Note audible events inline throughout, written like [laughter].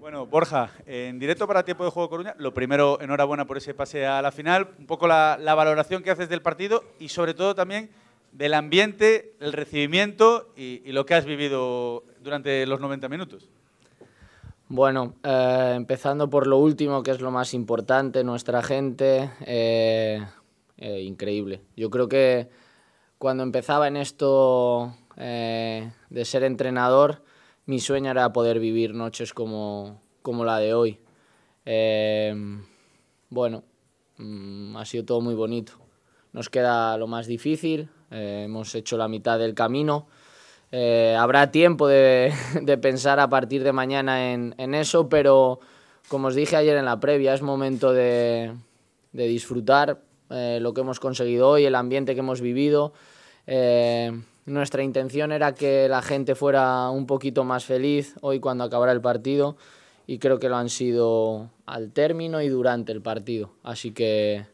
Bueno, Borja, en directo para Tiempo de Juego Coruña, lo primero, enhorabuena por ese pase a la final, un poco la, valoración que haces del partido y sobre todo también del ambiente, el recibimiento y, lo que has vivido durante los 90 minutos. Bueno, eh, empezando por lo último, que es lo más importante, nuestra gente, eh, eh, increíble. Yo creo que cuando empezaba en esto de ser entrenador, mi sueño era poder vivir noches como, la de hoy. Eh, bueno, mm, ha sido todo muy bonito. Nos queda lo más difícil, eh, hemos hecho la mitad del camino. Eh, habrá tiempo [laughs] de, pensar a partir de mañana en, eso, pero como os dije ayer en la previa, es momento de, disfrutar lo que hemos conseguido hoy, el ambiente que hemos vivido. Nuestra intención era que la gente fuera un poquito más feliz hoy cuando acabara el partido y creo que lo han sido al término y durante el partido. Así que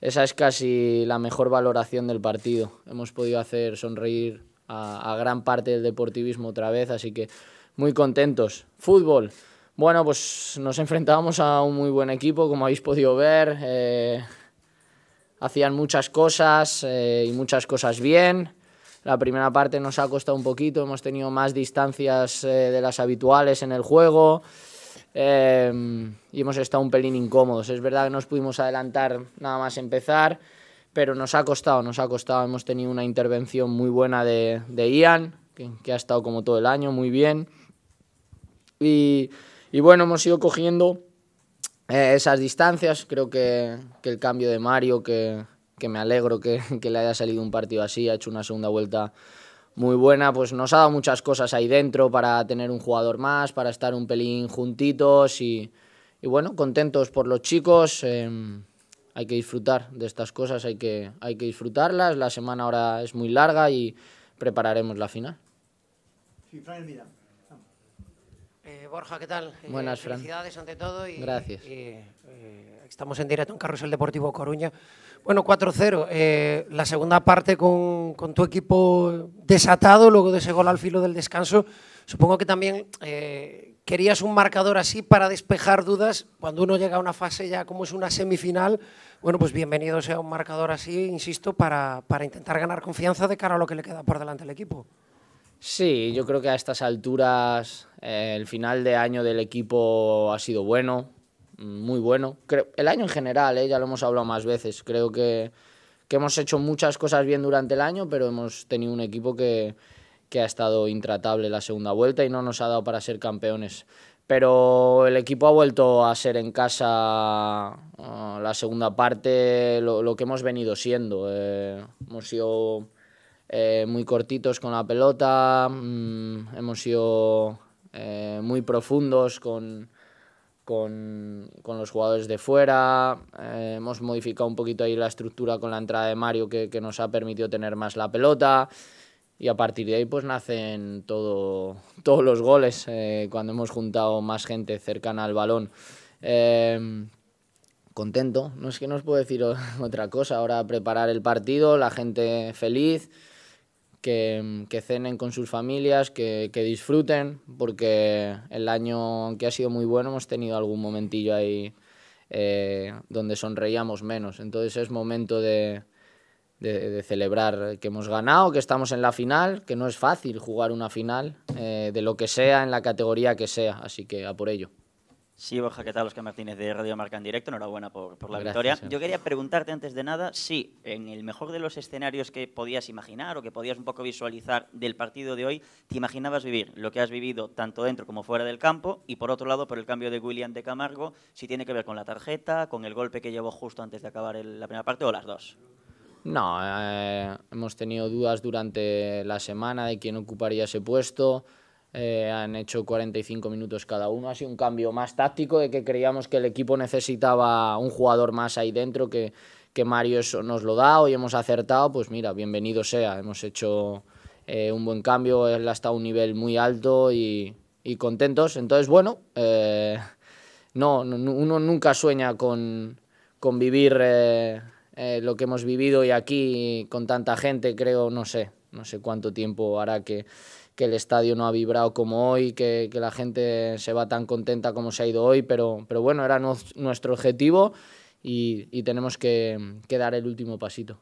esa es casi la mejor valoración del partido. Hemos podido hacer sonreír a, gran parte del deportivismo otra vez, así que muy contentos. Fútbol. Bueno, pues nos enfrentábamos a un muy buen equipo, como habéis podido ver. Eh, hacían muchas cosas eh, y muchas cosas bien. La primera parte nos ha costado un poquito, hemos tenido más distancias eh, de las habituales en el juego em, y hemos estado un pelín incómodos. Es verdad que nos pudimos adelantar nada más empezar, pero nos ha costado, nos ha costado. Hemos tenido una intervención muy buena de, Ian, que, ha estado como todo el año, muy bien. Y, bueno, hemos ido cogiendo eh, esas distancias. Creo que el cambio de Mario, que que me alegro [laughs] que, le haya salido un partido así, ha hecho una segunda vuelta muy buena, pues nos ha dado muchas cosas ahí dentro para tener un jugador más, para estar un pelín juntitos y, bueno, contentos por los chicos. Em, hay que disfrutar de estas cosas, hay que, hay que disfrutarlas. La semana ahora es muy larga y prepararemos la final. Eh, Borja, ¿qué tal? Eh, Buenas, eh, Felicidades ante todo. Y, Gracias. Eh, estamos en directo en Carrusel Deportivo Coruña. Bueno, 4-0. la segunda parte con, tu equipo desatado, luego de ese gol al filo del descanso. Supongo que también querías un marcador así para despejar dudas. Cuando uno llega a una fase ya como es una semifinal, bueno, pues bienvenido sea un marcador así, insisto, para, para intentar ganar confianza de cara a lo que le queda por delante al equipo. Sí, yo creo que a estas alturas eh, el final de año del equipo ha sido bueno, muy bueno. Creo, el año en general, eh, ya lo hemos hablado más veces. Creo que, hemos hecho muchas cosas bien durante el año, pero hemos tenido un equipo que, ha estado intratable la segunda vuelta y no nos ha dado para ser campeones. Pero el equipo ha vuelto a ser en casa eh, la segunda parte lo, que hemos venido siendo. hemos sido eh, muy cortitos con la pelota, mm, hemos sido eh, muy profundos con, los jugadores de fuera, eh, hemos modificado un poquito ahí la estructura con la entrada de Mario que, nos ha permitido tener más la pelota y a partir de ahí pues nacen todos los goles cuando hemos juntado más gente cercana al balón em, contento. No es que no os puedo decir [laughs] otra cosa. Ahora preparar el partido, la gente feliz que, cenen con sus familias, que, disfruten, porque el año, que ha sido muy bueno, hemos tenido algún momentillo ahí eh, donde sonreíamos menos. Entonces es momento de, celebrar que hemos ganado, que estamos en la final, que no es fácil jugar una final, eh, de lo que sea, en la categoría que sea, así que a por ello. Sí, Borja, ¿qué tal? Oscar Martínez de Radio Marca en Directo. Enhorabuena por, por la victoria. Yo quería preguntarte antes de nada si en el mejor de los escenarios que podías imaginar o que podías un poco visualizar del partido de hoy, te imaginabas vivir lo que has vivido tanto dentro como fuera del campo y por otro lado por el cambio de William de Camargo, si tiene que ver con la tarjeta, con el golpe que llevó justo antes de acabar la primera parte o las dos. No, eh, hemos tenido dudas durante la semana de quién ocuparía ese puesto. Eh, han hecho 45 minutos cada uno. Ha sido un cambio más táctico de que creíamos que el equipo necesitaba un jugador más ahí dentro, que, que Mario eso nos lo da. Hoy hemos acertado, pues mira, bienvenido sea. Hemos hecho eh, un buen cambio, él ha estado a un nivel muy alto y, contentos. Entonces, bueno, eh, no, uno nunca sueña con, con vivir lo que hemos vivido y aquí con tanta gente, creo, no sé, no sé cuánto tiempo hará que que el estadio no ha vibrado como hoy, que, la gente se va tan contenta como se ha ido hoy, pero, pero bueno, era nuestro objetivo y, tenemos que, dar el último pasito.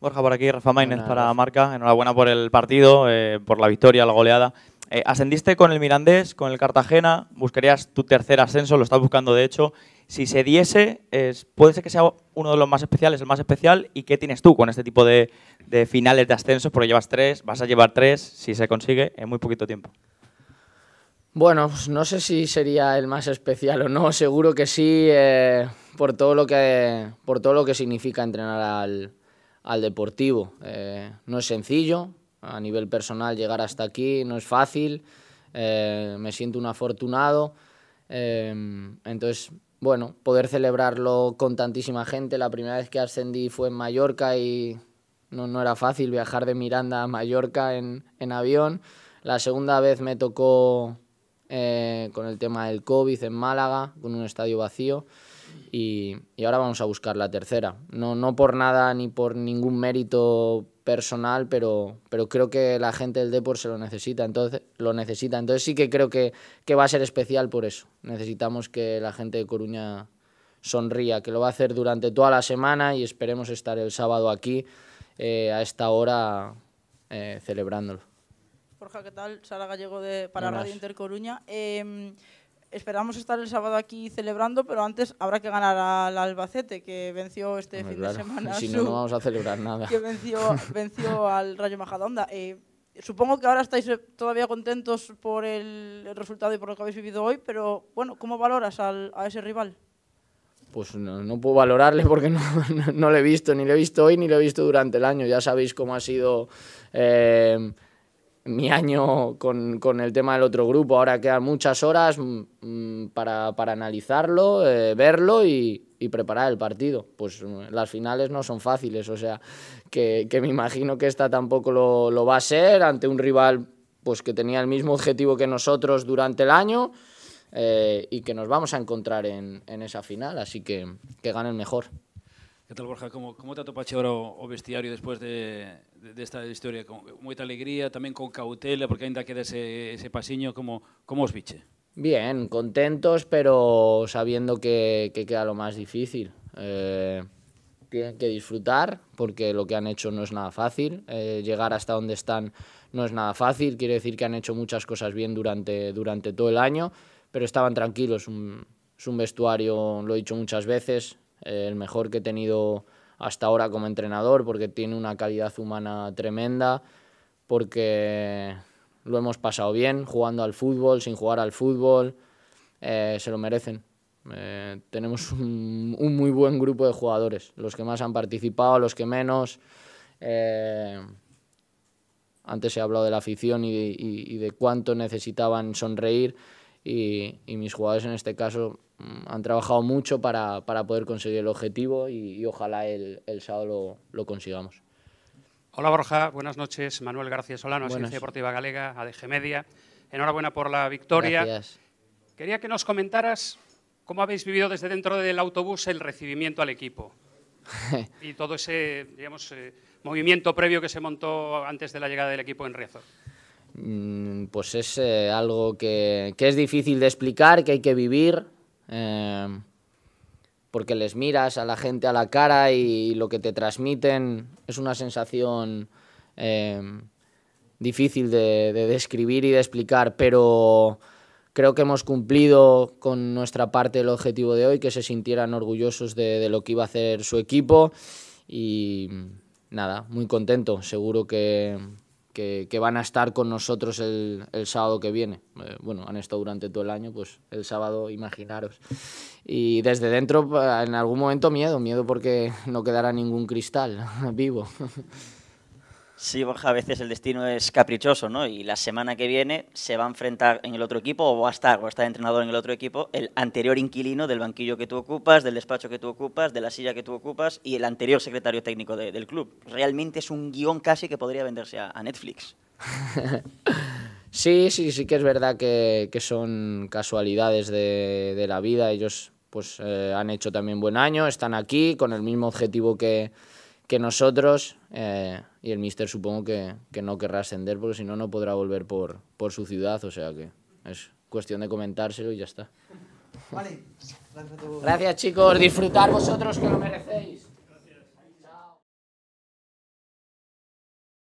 Borja, por aquí, Rafa Maines para Marca. Enhorabuena por el partido, eh, por la victoria, la goleada. Eh, ascendiste con el Mirandés, con el Cartagena, buscarías tu tercer ascenso, lo estás buscando de hecho. Si se diese, puede ser que sea uno de los más especiales, el más especial. ¿Y qué tienes tú con este tipo de, finales de ascensos? Porque llevas tres, vas a llevar tres, si se consigue, en muy poquito tiempo. Bueno, pues no sé si sería el más especial o no, seguro que sí, eh, por, todo lo que, por todo lo que significa entrenar al, deportivo. Eh, no es sencillo, a nivel personal llegar hasta aquí no es fácil, eh, me siento un afortunado, entonces bueno, poder celebrarlo con tantísima gente. La primera vez que ascendí fue en Mallorca y no, era fácil viajar de Miranda a Mallorca en, avión. La segunda vez me tocó eh, con el tema del COVID en Málaga, con un estadio vacío. Y, ahora vamos a buscar la tercera. No, no por nada ni por ningún mérito personal, pero, pero creo que la gente del deporte se lo necesita, entonces lo necesita. Entonces sí que creo que, que, va a ser especial por eso. Necesitamos que la gente de Coruña sonría, que lo va a hacer durante toda la semana y esperemos estar el sábado aquí eh, a esta hora eh, celebrándolo. Borja, ¿qué tal? Sara Gallego de para Radio Inter Coruña. Em, esperamos estar el sábado aquí celebrando, pero antes habrá que ganar al Albacete, que venció este fin de semana. Si no, no vamos a celebrar nada. Que venció, al Rayo Majadonda. Eh, supongo que ahora estáis eh, todavía contentos por el resultado y por lo que habéis vivido hoy, pero bueno, ¿cómo valoras a ese rival? Pues no, puedo valorarle porque no, no, le he visto, ni le he visto hoy, ni lo he visto durante el año. Ya sabéis cómo ha sido... Eh, mi año con, el tema del otro grupo. Ahora quedan muchas horas mm, mm, para, analizarlo, eh, verlo y, preparar el partido. Pues mm, las finales no son fáciles, o sea, que, me imagino que esta tampoco lo, lo, va a ser ante un rival pues que tenía el mismo objetivo que nosotros durante el año eh, y que nos vamos a encontrar en, en esa final, así que que ganen mejor. ¿Qué tal, Borja? ¿Cómo, cómo te ahora o vestiario después de, esta historia? Con mucha alegría, ¿También con cautela, porque ainda queda ese, ese pasiño, como, os biche? Bien, contentos, pero sabiendo que, queda lo más difícil. tienen eh, que disfrutar, porque lo que han hecho no es nada fácil. Eh, llegar hasta donde están no es nada fácil. Quiere decir que han hecho muchas cosas bien durante, durante todo el año, pero estaban tranquilos. es un vestuario, lo he dicho muchas veces, el mejor que he tenido hasta ahora como entrenador, porque tiene una calidad humana tremenda, porque lo hemos pasado bien jugando al fútbol, sin jugar al fútbol, eh, se lo merecen. Eh, tenemos un, muy buen grupo de jugadores, los que más han participado, los que menos. Eh, antes he hablado de la afición y de cuánto necesitaban sonreír y, mis jugadores en este caso mm, han trabajado mucho para, para poder conseguir el objetivo y, ojalá el, el sábado lo, consigamos. Hola Borja, buenas noches. Manuel García Solano, Agencia Deportiva Galega, ADG Media. Enhorabuena por la victoria. Gracias. Quería que nos comentaras cómo habéis vivido desde dentro del autobús el recibimiento al equipo [laughs] y todo ese digamos, eh, movimiento previo que se montó antes de la llegada del equipo en Riazor. Mm, pues es eh, algo que, es difícil de explicar, que hay que vivir, eh, porque les miras a la gente a la cara y, lo que te transmiten es una sensación eh, difícil de, describir y de explicar, pero creo que hemos cumplido con nuestra parte del objetivo de hoy, que se sintieran orgullosos de lo que iba a hacer su equipo y nada, muy contento, seguro que que, van a estar con nosotros el, sábado que viene. Eh, bueno, han estado durante todo el año, pues el sábado, imaginaros. Y desde dentro, en algún momento, miedo, miedo porque no quedará ningún cristal [laughs] vivo. [laughs] Sí, Borja, a veces el destino es caprichoso, ¿no? Y la semana que viene se va a enfrentar en el otro equipo o va a estar, o va a entrenador en el otro equipo, el anterior inquilino del banquillo que tú ocupas, del despacho que tú ocupas, de la silla que tú ocupas y el anterior secretario técnico del club. Realmente es un guión casi que podría venderse a, Netflix. [laughs] sí, sí, sí que es verdad que, son casualidades de, la vida. Ellos pues eh, han hecho también buen año, están aquí con el mismo objetivo que que nosotros eh, y el mister supongo que, no querrá ascender porque si no, no podrá volver por, por su ciudad, o sea que es cuestión de comentárselo y ya está. Vale. Gracias chicos, disfrutar vosotros que lo merecéis.